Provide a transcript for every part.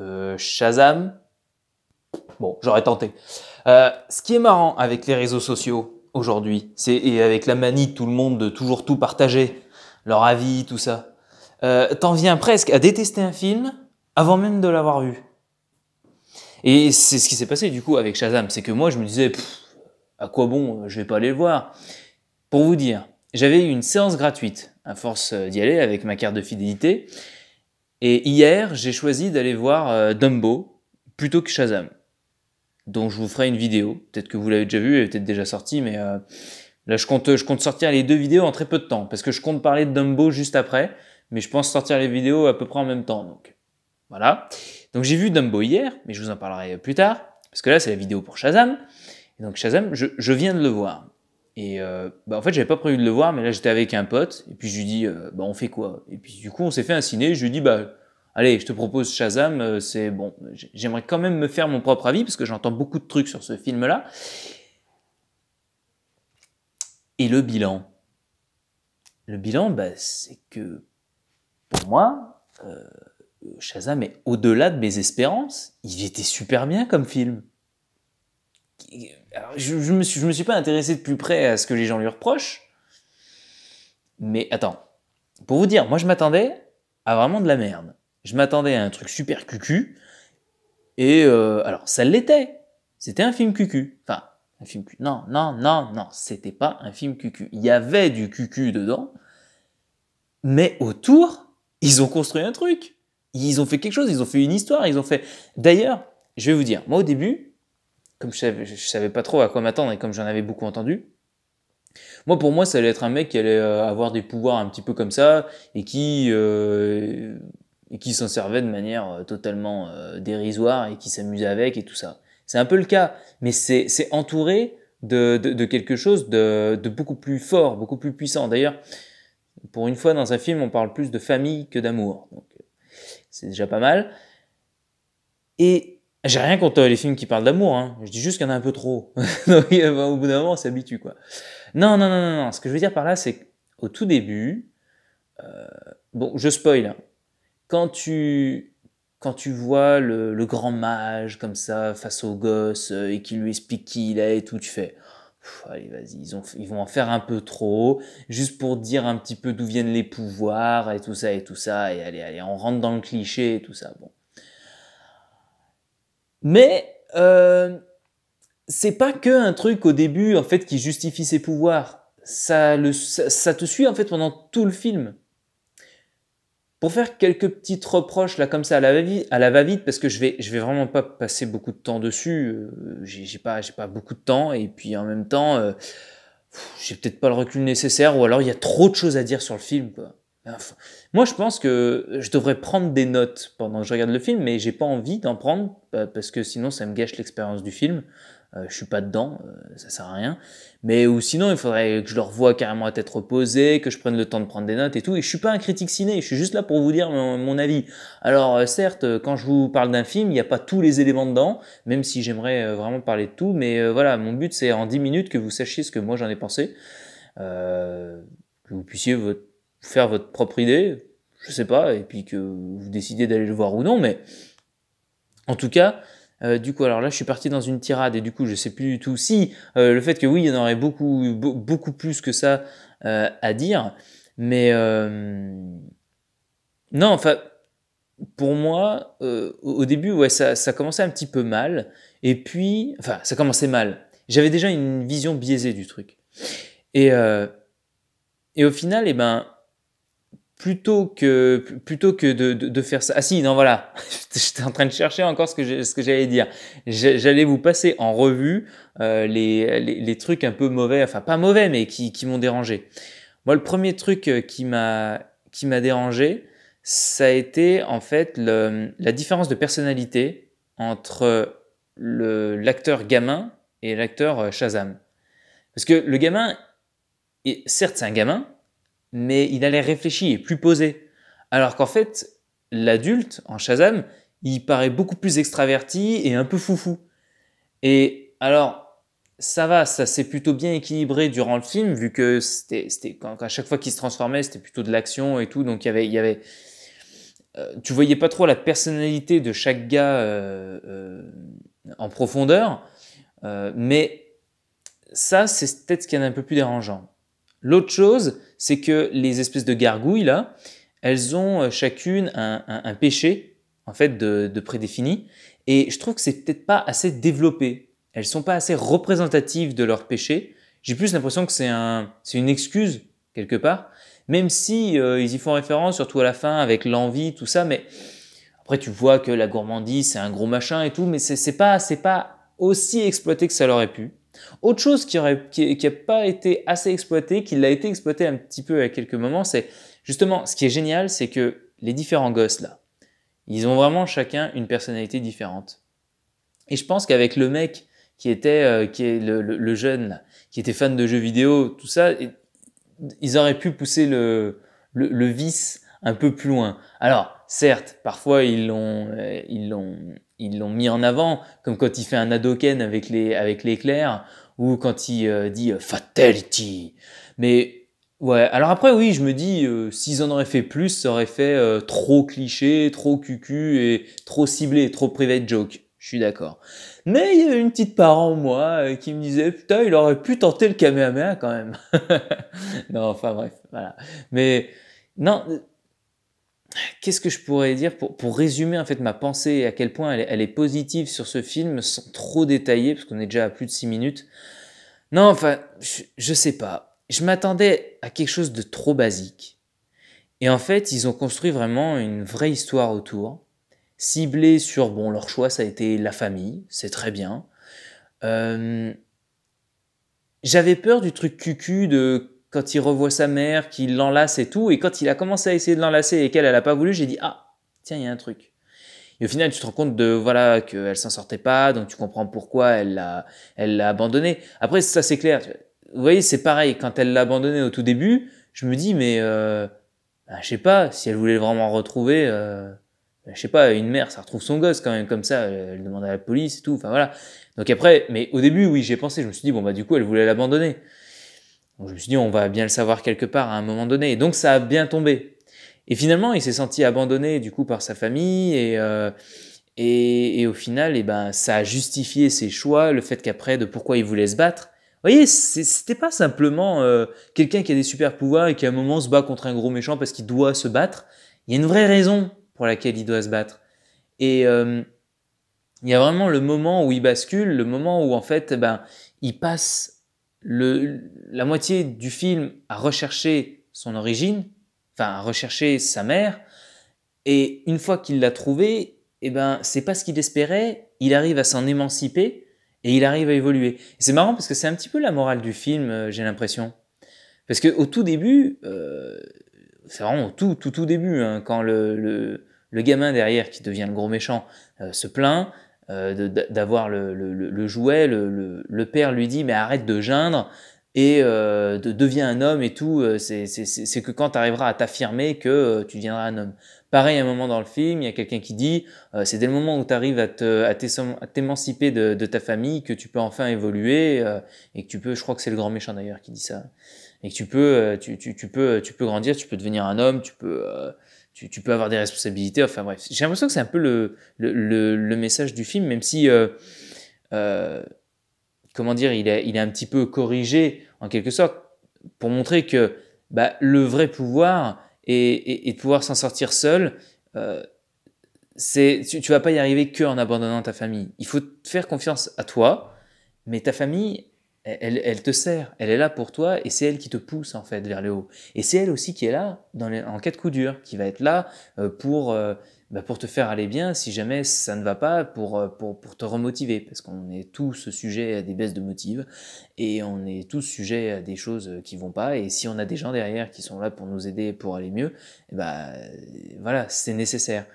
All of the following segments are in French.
Euh, Shazam. Bon, j'aurais tenté. Euh, ce qui est marrant avec les réseaux sociaux aujourd'hui, c'est et avec la manie de tout le monde de toujours tout partager, leur avis, tout ça, euh, t'en viens presque à détester un film avant même de l'avoir vu. Et c'est ce qui s'est passé du coup avec Shazam, c'est que moi je me disais, à quoi bon, euh, je vais pas aller le voir. Pour vous dire, j'avais eu une séance gratuite, à force d'y aller avec ma carte de fidélité, et hier, j'ai choisi d'aller voir euh, Dumbo plutôt que Shazam, dont je vous ferai une vidéo. Peut-être que vous l'avez déjà vu, elle est peut-être déjà sortie, mais euh, là, je compte, sortir les deux vidéos en très peu de temps, parce que je compte parler de Dumbo juste après, mais je pense sortir les vidéos à peu près en même temps. Donc voilà. Donc j'ai vu Dumbo hier, mais je vous en parlerai plus tard, parce que là, c'est la vidéo pour Shazam. Et donc Shazam, je viens de le voir. Et euh, bah en fait, j'avais pas prévu de le voir, mais là j'étais avec un pote, et puis je lui dis, euh, bah on fait quoi Et puis du coup, on s'est fait un ciné, je lui dis, bah allez, je te propose Shazam, euh, c'est bon, j'aimerais quand même me faire mon propre avis, parce que j'entends beaucoup de trucs sur ce film-là. Et le bilan Le bilan, bah, c'est que pour moi, Shazam est au-delà de mes espérances. Il était super bien comme film je, ne me suis, pas intéressé de plus près à ce que les gens lui reprochent. Mais attends, pour vous dire, moi je m'attendais à vraiment de la merde. Je m'attendais à un truc super cucu. Et euh, alors, ça l'était. C'était un film cucu. Enfin, un film cucu. Non, non, non, non, c'était pas un film cucu. Il y avait du cucu dedans. Mais autour, ils ont construit un truc. Ils ont fait quelque chose, ils ont fait une histoire, ils ont fait... D'ailleurs, je vais vous dire, moi au début, comme je savais, savais pas trop à quoi m'attendre et comme j'en avais beaucoup entendu, moi, pour moi, ça allait être un mec qui allait euh, avoir des pouvoirs un petit peu comme ça et qui, euh, et qui s'en servait de manière euh, totalement dérisoire et qui s'amusait avec et tout ça. C'est un peu le cas, mais c'est entouré de, de, de, quelque chose de, de, beaucoup plus fort, beaucoup plus puissant. D'ailleurs, pour une fois dans un film, on parle plus de famille que d'amour. Donc, c'est déjà pas mal. Et j'ai rien contre euh, les films qui parlent d'amour, hein. je dis juste qu'il y en a un peu trop. au bout d'un moment, on s'habitue. Quoi. Non, non, non, non, ce que je veux dire par là, c'est qu'au tout début, euh, bon, je spoil, hein. quand, tu, quand tu vois le, grand mage comme ça, face au gosse, euh, et qui lui explique qui il est et tout, tu fais allez, vas-y, ils, ils vont en faire un peu trop, juste pour dire un petit peu d'où viennent les pouvoirs et tout ça et tout ça, et allez, allez, on rentre dans le cliché et tout ça. Bon. Mais euh, c'est pas que un truc au début en fait qui justifie ses pouvoirs. Ça, te suit en fait pendant tout le film. Pour faire quelques petites reproches là comme ça à la va-vite, va-vite parce que je vais, vais vraiment pas passer beaucoup de temps dessus. Euh, j'ai, pas, beaucoup de temps et puis en même temps, euh, j'ai peut-être pas le recul nécessaire ou alors il y a trop de choses à dire sur le film. Moi, je pense que je devrais prendre des notes pendant que je regarde le film, mais j'ai pas envie d'en prendre parce que sinon ça me gâche l'expérience du film. Euh, je suis pas dedans, euh, ça sert à rien. Mais ou sinon, il faudrait que je le revoie carrément à tête reposée, que je prenne le temps de prendre des notes et tout. Et je suis pas un critique ciné, je suis juste là pour vous dire mon, avis. Alors euh, certes, quand je vous parle d'un film, il n'y a pas tous les éléments dedans, même si j'aimerais vraiment parler de tout. Mais voilà, mon but c'est en 10 minutes que vous sachiez ce que moi j'en ai pensé, que vous puissiez votre faire votre propre idée, je sais pas, et puis que vous décidez d'aller le voir ou non, mais en tout cas, euh, du coup, alors là, je suis parti dans une tirade et du coup, je sais plus du tout si euh, le fait que oui, il y en aurait beaucoup, beaucoup plus que ça euh, à dire, mais euh, non, enfin, pour moi, au début, ouais, ça, ça commençait un petit peu mal, et puis, enfin, ça commençait mal. J'avais déjà une vision biaisée du truc, et et au final, et eh ben, plutôt que plutôt que de, faire ça. Ah si, non voilà, j'étais en train de chercher encore ce que ce que j'allais dire. J'allais vous passer en revue euh, les, les, trucs un peu mauvais, enfin pas mauvais, mais qui, m'ont dérangé. Moi, le premier truc euh, qui m'a qui m'a dérangé, ça a été en fait la différence de personnalité entre l'acteur gamin et l'acteur euh, Shazam. Parce que le gamin, certes c'est un gamin, mais il allait l'air réfléchi et plus posé. Alors qu'en fait, l'adulte, en Shazam, il paraît beaucoup plus extraverti et un peu foufou. Et alors, ça va, ça s'est plutôt bien équilibré durant le film, vu que c'était, à chaque fois qu'il se transformait, c'était plutôt de l'action et tout, donc il y avait, il y avait, euh, tu voyais pas trop la personnalité de chaque gars euh, euh, en profondeur, mais ça, c'est peut-être ce qui est un peu plus dérangeant. L'autre chose, c'est que les espèces de gargouilles, là, elles ont euh, chacune un, péché, en fait, de, prédéfini. Et je trouve que c'est peut-être pas assez développé. Elles sont pas assez représentatives de leur péché. J'ai plus l'impression que c'est un, c'est une excuse, quelque part. Même si euh, ils y font référence, surtout à la fin, avec l'envie, tout ça, mais après tu vois que la gourmandise, c'est un gros machin et tout, mais c'est pas, c'est pas aussi exploité que ça l'aurait pu. Autre chose qui n'a pas été assez exploitée, qui l'a été exploité un petit peu à quelques moments, c'est justement ce qui est génial, c'est que les différents gosses là, ils ont vraiment chacun une personnalité différente. Et je pense qu'avec le mec qui était euh, le, jeune, qui était fan de jeux vidéo, tout ça, ils auraient pu pousser le, vice un peu plus loin. Alors, certes, parfois ils l'ont, euh, ils l'ont mis en avant, comme quand il fait un adoken avec les avec l'éclair ou quand il euh, dit euh, fatality. Mais ouais, alors après oui, je me dis euh, s'ils en auraient fait plus, ça aurait fait trop cliché, trop cucu et trop ciblé, trop private joke. Je suis d'accord. Mais il y avait une petite part en moi qui me disait putain, il aurait pu tenter le Kamehameha quand même. non, enfin bref, voilà. Mais non, qu'est-ce que je pourrais dire pour, résumer en fait ma pensée et à quel point elle est, positive sur ce film sans trop détailler parce qu'on est déjà à plus de six minutes. Non, enfin, je, je sais pas. Je m'attendais à quelque chose de trop basique. Et en fait, ils ont construit vraiment une vraie histoire autour, ciblée sur, bon, leur choix, ça a été la famille, c'est très bien. Euh, j'avais peur du truc cucu de quand il revoit sa mère, qu'il l'enlace et tout, et quand il a commencé à essayer de l'enlacer et qu'elle, elle n'a pas voulu, j'ai dit, ah, tiens, il y a un truc. Et au final, tu te rends compte de, voilà, qu'elle s'en sortait pas, donc tu comprends pourquoi elle l'a, elle l'a abandonné. Après, ça, c'est clair. Vous voyez, c'est pareil. Quand elle l'a abandonné au tout début, je me dis, mais, euh, bah, je sais pas, si elle voulait vraiment retrouver, euh, bah, je sais pas, une mère, ça retrouve son gosse quand même, comme ça, elle demande à la police et tout, enfin voilà. Donc après, mais au début, oui, j'ai pensé, je me suis dit, bon, bah, du coup, elle voulait l'abandonner je me suis dit, on va bien le savoir quelque part à un moment donné. Et donc ça a bien tombé. Et finalement, il s'est senti abandonné du coup par sa famille et, euh, et, au final, et eh ben, ça a justifié ses choix, le fait qu'après, de pourquoi il voulait se battre. Vous voyez, c'était pas simplement euh, quelqu'un qui a des super pouvoirs et qui à un moment se bat contre un gros méchant parce qu'il doit se battre. Il y a une vraie raison pour laquelle il doit se battre. Et euh, il y a vraiment le moment où il bascule, le moment où en fait, eh ben, il passe la moitié du film a recherché son origine, enfin a rechercher sa mère, et une fois qu'il l'a trouvée, eh ben c'est pas ce qu'il espérait, il arrive à s'en émanciper et il arrive à évoluer. C'est marrant parce que c'est un petit peu la morale du film, euh, j'ai l'impression. Parce que au tout début, euh, c'est vraiment au tout tout début, hein, quand le, gamin derrière qui devient le gros méchant euh, se plaint, euh, d'avoir le, jouet, le, père lui dit mais arrête de geindre et euh, deviens un homme et tout, euh, c'est que quand tu arriveras à t'affirmer que tu deviendras un homme. Pareil, à un moment dans le film, il y a quelqu'un qui dit, c'est dès le moment où tu arrives à t'émanciper de, ta famille que tu peux enfin évoluer et que tu peux, je crois que c'est le grand méchant d'ailleurs qui dit ça, et que tu peux, tu, tu, peux, tu peux grandir, tu peux devenir un homme, tu peux tu, peux avoir des responsabilités. Enfin bref, j'ai l'impression que c'est un peu le, le, le, message du film, même si, euh, euh, comment dire, il est, il est un petit peu corrigé en quelque sorte pour montrer que bah, le vrai pouvoir et, de pouvoir s'en sortir seul, euh, c'est tu, tu vas pas y arriver que en abandonnant ta famille. Il faut faire confiance à toi, mais ta famille, elle, te sert, elle est là pour toi et c'est elle qui te pousse en fait vers le haut. Et c'est elle aussi qui est là dans en cas de coup dur, qui va être là euh, euh, bah, pour, te faire aller bien si jamais ça ne va pas, pour, euh, te remotiver, parce qu'on est tous sujet à des baisses de motive et on est tous sujet à des choses qui vont pas. Et si on a des gens derrière qui sont là pour nous aider pour aller mieux, bah, voilà, c'est nécessaire.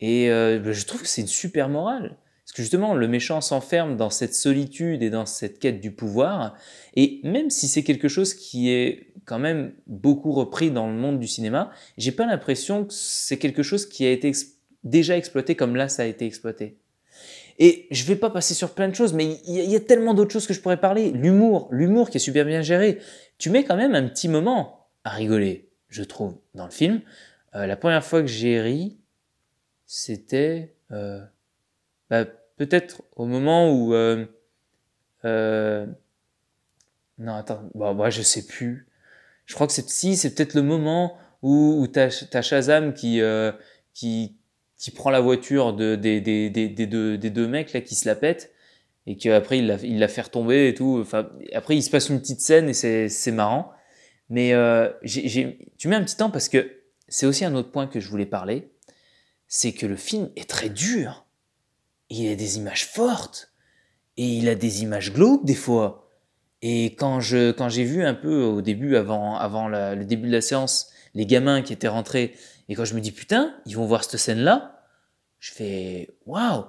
Et bah, je trouve que c'est une super morale justement, le méchant s'enferme dans cette solitude et dans cette quête du pouvoir. Et même si c'est quelque chose qui est quand même beaucoup repris dans le monde du cinéma, j'ai pas l'impression que c'est quelque chose qui a été déjà exploité comme là ça a été exploité. Et je vais pas passer sur plein de choses, mais il y, a tellement d'autres choses que je pourrais parler. L'humour, l'humour qui est super bien géré. Tu mets quand même un petit moment à rigoler, je trouve, dans le film. Euh, la première fois que j'ai ri, c'était... Euh, bah, peut-être au moment où... Euh, euh non, attends, bah, bah, je sais plus. Je crois que c'est si, c'est peut-être le moment où, où t'as Shazam qui, euh, qui, qui prend la voiture de, des, des, des, deux, deux mecs là, qui se la pètent et qu'après il la, il la fait retomber et tout. Enfin, après, il se passe une petite scène et c'est marrant. Mais euh, tu mets un petit temps parce que c'est aussi un autre point que je voulais parler. C'est que le film est très dur il a des images fortes et il a des images glauques des fois. Et quand je quand j'ai vu un peu au début avant avant le début de la séance les gamins qui étaient rentrés et quand je me dis putain ils vont voir cette scène là, je fais waouh.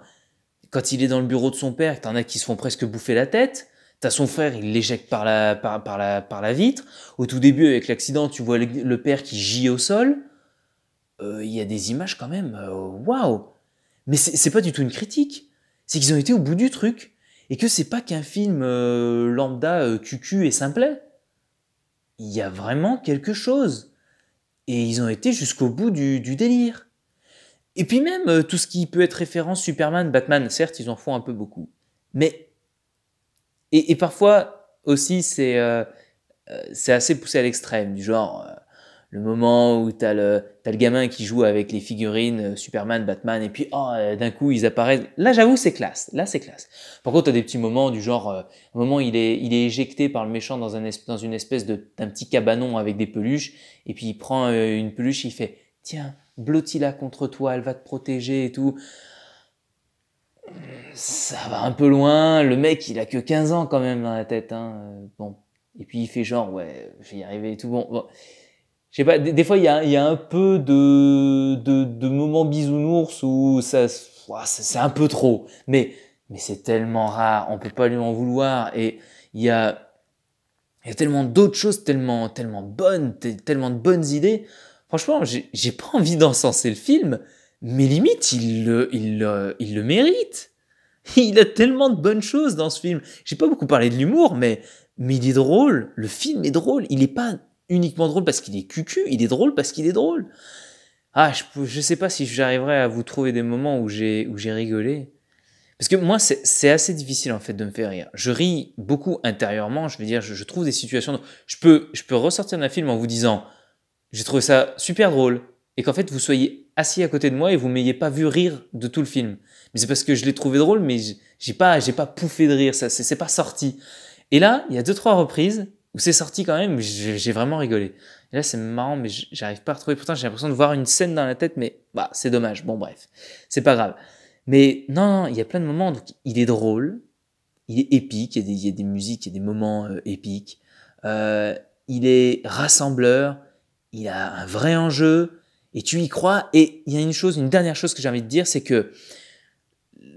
Quand il est dans le bureau de son père, t'en as qui se font presque bouffer la tête. T'as son frère, il l'éjecte par la, par, la, par la vitre. Au tout début, avec l'accident, tu vois le, père qui gît au sol. Euh, il y a des images quand même, euh, waouh wow. Mais c'est pas du tout une critique. C'est qu'ils ont été au bout du truc. Et que c'est pas qu'un film euh, lambda, qq euh, cucu et simplet. Il y a vraiment quelque chose. Et ils ont été jusqu'au bout du, délire. Et puis même, euh, tout ce qui peut être référence Superman, Batman, certes, ils en font un peu beaucoup. Mais... Et, et parfois aussi, c'est assez poussé à l'extrême, du genre le moment où t'as le, as le gamin qui joue avec les figurines euh, Superman, Batman, et puis oh, euh, d'un coup ils apparaissent. Là j'avoue c'est classe, là c'est classe. Par contre t'as des petits moments du genre, euh, un moment il est, il est éjecté par le méchant dans, un dans une espèce de, d'un petit cabanon avec des peluches, et puis il prend une peluche, il fait tiens, blottis-la contre toi, elle va te protéger et tout. Ça va un peu loin, le mec il a que 15 ans quand même dans la tête. Hein. Bon. Et puis il fait genre ouais, je vais y arriver et tout. bon je sais pas, des, fois il y a, un peu de, de, de moments bisounours où ça, c'est un peu trop, mais, mais c'est tellement rare, on peut pas lui en vouloir, et il y a, y tellement d'autres choses tellement, tellement bonnes, tellement de bonnes idées. Franchement, j'ai pas envie d'encenser le film, mais limite, il le, il, le, il le mérite. Il a tellement de bonnes choses dans ce film. J'ai pas beaucoup parlé de l'humour, mais, mais il est drôle. Le film est drôle. Il est pas uniquement drôle parce qu'il est cucu, il est drôle parce qu'il est drôle. Ah, je, je sais pas si j'arriverai à vous trouver des moments où j'ai, où j'ai rigolé. Parce que moi, c'est assez difficile en fait de me faire rire. Je ris beaucoup intérieurement, je veux dire, je, trouve des situations. Je peux, je peux ressortir d'un film en vous disant, j'ai trouvé ça super drôle, et qu'en fait vous soyez assis à côté de moi et vous m'ayez pas vu rire de tout le film. Mais c'est parce que je l'ai trouvé drôle, mais j'ai pas, j'ai pas pouffé de rire, ça, c'est pas sorti. Et là, il y a deux trois reprises, c'est sorti quand même, j'ai vraiment rigolé. Et là, c'est marrant, mais j'arrive pas à retrouver. Pourtant, j'ai l'impression de voir une scène dans la tête, mais bah, c'est dommage. Bon, bref, c'est pas grave. Mais non, il y a plein de moments. Donc, il est drôle, il est épique, il y a des, musiques, il y a des moments euh, épiques. Euh, il est rassembleur, il a un vrai enjeu, et tu y crois. Et il y a une chose, une dernière chose que j'ai envie de dire, c'est que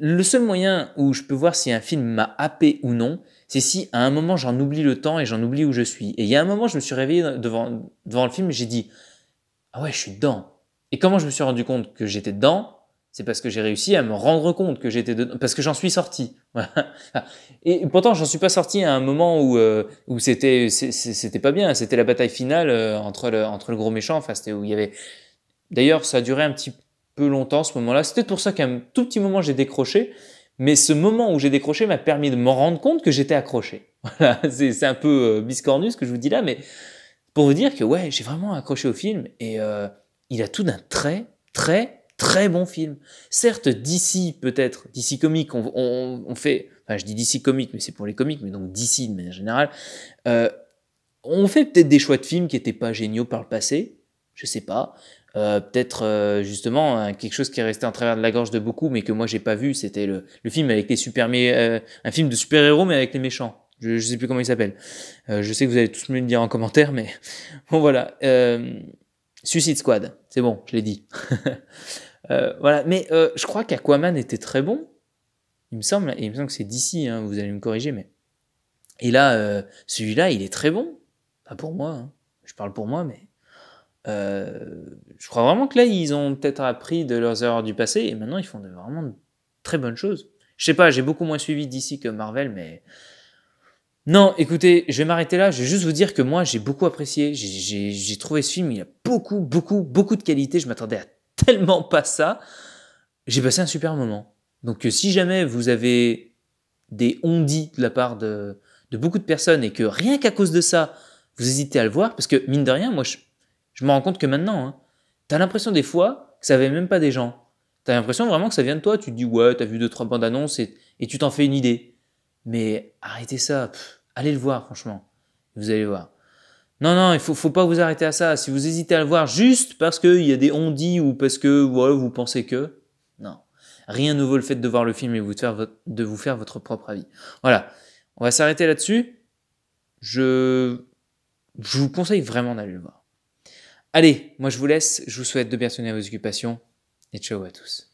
le seul moyen où je peux voir si un film m'a happé ou non, c'est si à un moment j'en oublie le temps et j'en oublie où je suis. Et il y a un moment, je me suis réveillé devant, devant le film et j'ai dit Ah ouais, je suis dedans. Et comment je me suis rendu compte que j'étais dedans c'est parce que j'ai réussi à me rendre compte que j'étais dedans, parce que j'en suis sorti. Ah. et pourtant, j'en suis pas sorti à un moment où euh, où c'était pas bien. C'était la bataille finale euh, entre le entre le gros méchant. Enfin, c'était où il y avait. D'ailleurs, ça a duré un petit peu longtemps ce moment-là. C'était pour ça qu'à un tout petit moment j'ai décroché mais ce moment où j'ai décroché m'a permis de me rendre compte que j'étais accroché. c'est un peu euh, biscornu ce que je vous dis là, mais pour vous dire que ouais, j'ai vraiment accroché au film et euh, il a tout d'un très, très, très bon film. Certes, d'ici peut-être, d'ici comique, on, fait, enfin je dis d'ici comique, mais c'est pour les comiques, mais donc d'ici de manière générale, euh, on fait peut-être des choix de films qui n'étaient pas géniaux par le passé, je sais pas, euh, peut-être euh, justement hein, quelque chose qui est resté en travers de la gorge de beaucoup, mais que moi j'ai pas vu, c'était le, film avec les super euh, un film de super héros mais avec les méchants. Je, sais plus comment il s'appelle. je sais que vous allez tous me le dire en commentaire, mais bon voilà. Suicide Squad, c'est bon, je l'ai dit. voilà, mais je crois qu'Aquaman était très bon. Il me semble, et il me semble que c'est d'ici. Hein, vous allez me corriger, mais et là, celui-là, il est très bon. Pas pour moi. Hein. Je parle pour moi, mais euh, je crois vraiment que là, ils ont peut-être appris de leurs erreurs du passé et maintenant ils font vraiment de très bonnes choses. Je sais pas, j'ai beaucoup moins suivi d'ici que Marvel, mais non, écoutez, je vais m'arrêter là. Je vais juste vous dire que moi, j'ai beaucoup apprécié. J'ai trouvé ce film, il a beaucoup, beaucoup, beaucoup de qualité. Je m'attendais à tellement pas ça. J'ai passé un super moment. Donc, euh, si jamais vous avez des ondits de la part de, de beaucoup de personnes et que rien qu'à cause de ça, vous hésitez à le voir, parce que mine de rien, moi, je, je me rends compte que maintenant, tu hein, t'as l'impression des fois que ça vient même pas des gens. T'as l'impression vraiment que ça vient de toi. Tu te dis, ouais, t'as vu deux, trois bandes annonces et, tu t'en fais une idée. Mais arrêtez ça. allez le voir, franchement. Vous allez voir. Non, non, il faut, faut pas vous arrêter à ça. Si vous hésitez à le voir juste parce qu'il y a des on-dit ou parce que vous pensez que. Non. Rien ne vaut le fait de voir le film et vous de, de vous faire votre propre avis. Voilà. On va s'arrêter là-dessus. Je, je vous conseille vraiment d'aller le voir. Allez, moi je vous laisse, je vous souhaite de bien tenir vos occupations et ciao à tous.